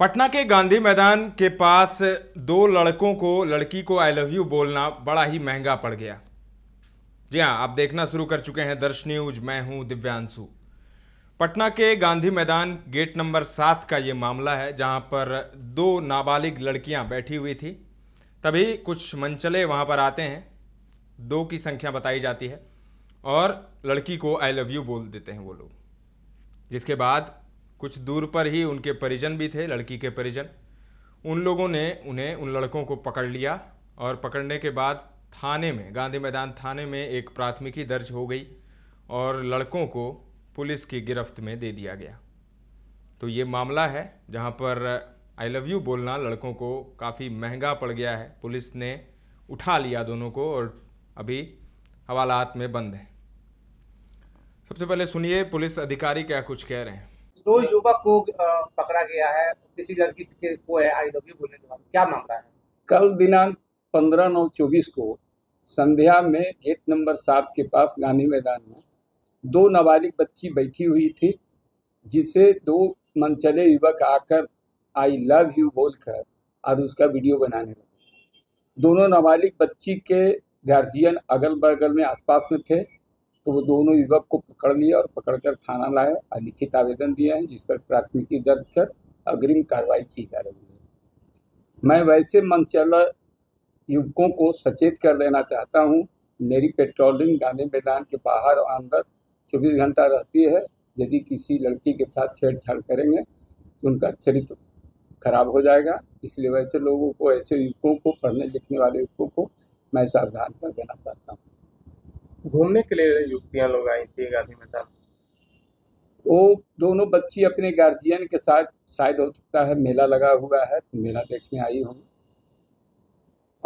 पटना के गांधी मैदान के पास दो लड़कों को लड़की को आई लव यू बोलना बड़ा ही महंगा पड़ गया जी हाँ आप देखना शुरू कर चुके हैं दर्श न्यूज मैं हूं दिव्यांशु पटना के गांधी मैदान गेट नंबर सात का ये मामला है जहां पर दो नाबालिग लड़कियां बैठी हुई थी तभी कुछ मंचले वहां पर आते हैं दो की संख्या बताई जाती है और लड़की को आई लव यू बोल देते हैं वो लोग जिसके बाद कुछ दूर पर ही उनके परिजन भी थे लड़की के परिजन उन लोगों ने उन्हें उन लड़कों को पकड़ लिया और पकड़ने के बाद थाने में गांधी मैदान थाने में एक प्राथमिकी दर्ज हो गई और लड़कों को पुलिस की गिरफ्त में दे दिया गया तो ये मामला है जहाँ पर आई लव यू बोलना लड़कों को काफ़ी महंगा पड़ गया है पुलिस ने उठा लिया दोनों को और अभी हवालात में बंद है सबसे पहले सुनिए पुलिस अधिकारी क्या कुछ कह रहे हैं दो युवक को पकड़ा गया है किसी लड़की के को है आई लव यू बोलने के बाद क्या मामला है कल दिनांक पंद्रह नौ चौबीस को संध्या में गेट नंबर सात के पास गांधी मैदान में दो नाबालिग बच्ची बैठी हुई थी जिसे दो मनचले युवक आकर आई लव यू बोलकर और उसका वीडियो बनाने लगे दोनों नाबालिग बच्ची के गार्जियन अगल बगल में आसपास में थे तो वो दोनों युवक को पकड़ लिया और पकड़कर थाना लाया और लिखित आवेदन दिया है जिस पर प्राथमिकी दर्ज कर अग्रिम कार्रवाई की जा रही है मैं वैसे मनचला युवकों को सचेत कर देना चाहता हूँ मेरी पेट्रोलिंग गांधी मैदान के बाहर और अंदर चौबीस घंटा रहती है यदि किसी लड़की के साथ छेड़छाड़ करेंगे तो उनका चरित्र खराब हो जाएगा इसलिए वैसे लोगों को ऐसे युवकों को पढ़ने लिखने वाले युवकों को मैं सावधान कर देना चाहता हूँ घूमने के लिए युवतियाँ लोग आई थी गांधी मैदान वो दोनों बच्ची अपने गार्जियन के साथ शायद हो सकता है मेला लगा हुआ है तो मेला देखने आई हूँ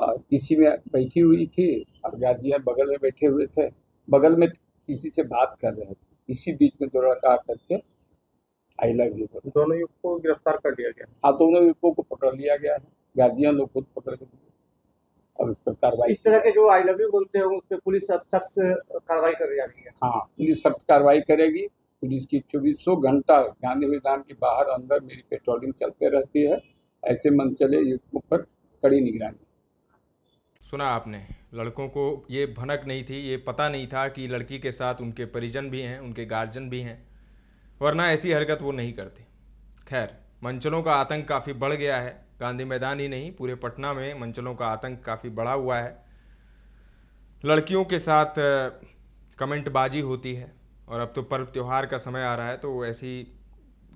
और इसी में बैठी हुई थी और गार्जियन बगल में बैठे हुए थे बगल में किसी से बात कर रहे थे इसी बीच में दो का करके आई लव यू दोनों युवकों को गिरफ्तार कर लिया गया हाँ दोनों युवकों को पकड़ लिया गया है गार्जियन लोग खुद पकड़ के और उस पर कार्रवाई इस तरह के जो आई लव यू बोलते हैं उस पर पुलिस अब सख्त कार्रवाई कर जाती है हाँ पुलिस सख्त कार्रवाई करेगी पुलिस की चौबीसों घंटा गांधी मैदान के बाहर अंदर मेरी पेट्रोलिंग चलते रहती है ऐसे मन चले युवकों पर कड़ी निगरानी सुना आपने लड़कों को ये भनक नहीं थी ये पता नहीं था कि लड़की के साथ उनके परिजन भी हैं उनके गार्जियन भी हैं वरना ऐसी हरकत वो नहीं करते खैर मंचलों का आतंक काफ़ी बढ़ गया है गांधी मैदान ही नहीं पूरे पटना में मंचलों का आतंक काफ़ी बढ़ा हुआ है लड़कियों के साथ कमेंटबाजी होती है और अब तो पर्व त्यौहार का समय आ रहा है तो ऐसी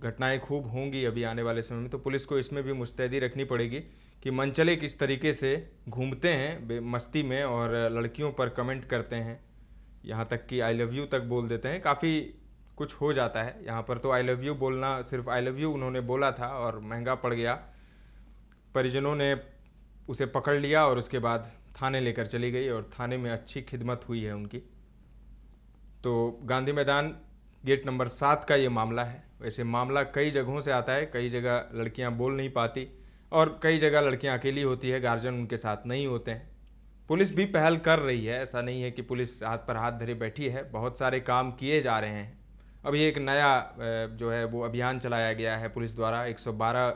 घटनाएं खूब होंगी अभी आने वाले समय में तो पुलिस को इसमें भी मुस्तैदी रखनी पड़ेगी कि मंचले किस तरीके से घूमते हैं मस्ती में और लड़कियों पर कमेंट करते हैं यहाँ तक कि आई लव यू तक बोल देते हैं काफ़ी कुछ हो जाता है यहाँ पर तो आई लव यू बोलना सिर्फ आई लव यू उन्होंने बोला था और महंगा पड़ गया परिजनों ने उसे पकड़ लिया और उसके बाद थाने लेकर चली गई और थाने में अच्छी खिदमत हुई है उनकी तो गांधी मैदान गेट नंबर सात का ये मामला है वैसे मामला कई जगहों से आता है कई जगह लड़कियां बोल नहीं पाती और कई जगह लड़कियां अकेली होती है गार्जियन उनके साथ नहीं होते हैं पुलिस भी पहल कर रही है ऐसा नहीं है कि पुलिस हाथ पर हाथ धरे बैठी है बहुत सारे काम किए जा रहे हैं अभी एक नया जो है वो अभियान चलाया गया है पुलिस द्वारा 112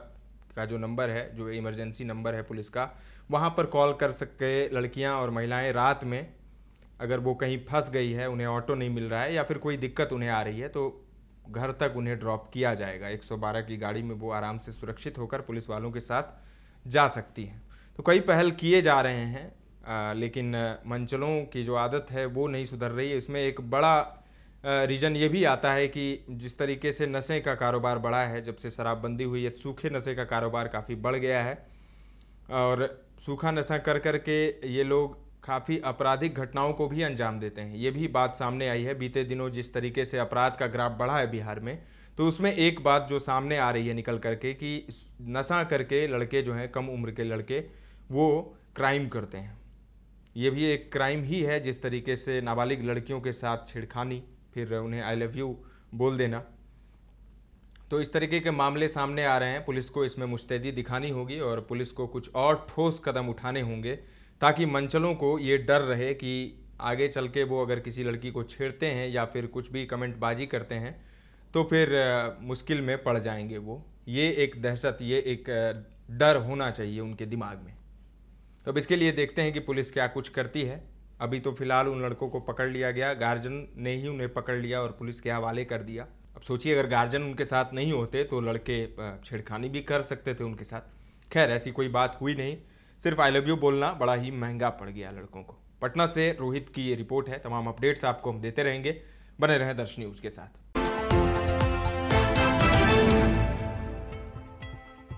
का जो नंबर है जो इमरजेंसी नंबर है पुलिस का वहाँ पर कॉल कर सके लड़कियाँ और महिलाएँ रात में अगर वो कहीं फंस गई है उन्हें ऑटो नहीं मिल रहा है या फिर कोई दिक्कत उन्हें आ रही है तो घर तक उन्हें ड्रॉप किया जाएगा 112 की गाड़ी में वो आराम से सुरक्षित होकर पुलिस वालों के साथ जा सकती हैं तो कई पहल किए जा रहे हैं आ, लेकिन मंचलों की जो आदत है वो नहीं सुधर रही है इसमें एक बड़ा रीज़न ये भी आता है कि जिस तरीके से नशे का कारोबार बढ़ा है जब से शराबबंदी हुई है सूखे नशे का कारोबार काफ़ी बढ़ गया है और सूखा नशा कर कर के ये लोग काफ़ी आपराधिक घटनाओं को भी अंजाम देते हैं ये भी बात सामने आई है बीते दिनों जिस तरीके से अपराध का ग्राफ बढ़ा है बिहार में तो उसमें एक बात जो सामने आ रही है निकल करके कि नशा करके लड़के जो हैं कम उम्र के लड़के वो क्राइम करते हैं ये भी एक क्राइम ही है जिस तरीके से नाबालिग लड़कियों के साथ छेड़खानी फिर उन्हें आई लव यू बोल देना तो इस तरीके के मामले सामने आ रहे हैं पुलिस को इसमें मुस्तैदी दिखानी होगी और पुलिस को कुछ और ठोस कदम उठाने होंगे ताकि मंचलों को ये डर रहे कि आगे चल के वो अगर किसी लड़की को छेड़ते हैं या फिर कुछ भी कमेंटबाजी करते हैं तो फिर मुश्किल में पड़ जाएंगे वो ये एक दहशत ये एक डर होना चाहिए उनके दिमाग में तो अब इसके लिए देखते हैं कि पुलिस क्या कुछ करती है अभी तो फिलहाल उन लड़कों को पकड़ लिया गया गार्जियन ने ही उन्हें पकड़ लिया और पुलिस के हवाले कर दिया अब सोचिए अगर गार्जियन उनके साथ नहीं होते तो लड़के छेड़खानी भी कर सकते थे उनके साथ खैर ऐसी कोई बात हुई नहीं सिर्फ आई लव यू बोलना बड़ा ही महंगा पड़ गया लड़कों को पटना से रोहित की ये रिपोर्ट है तमाम अपडेट्स आपको हम देते रहेंगे बने रहें दर्श न्यूज के साथ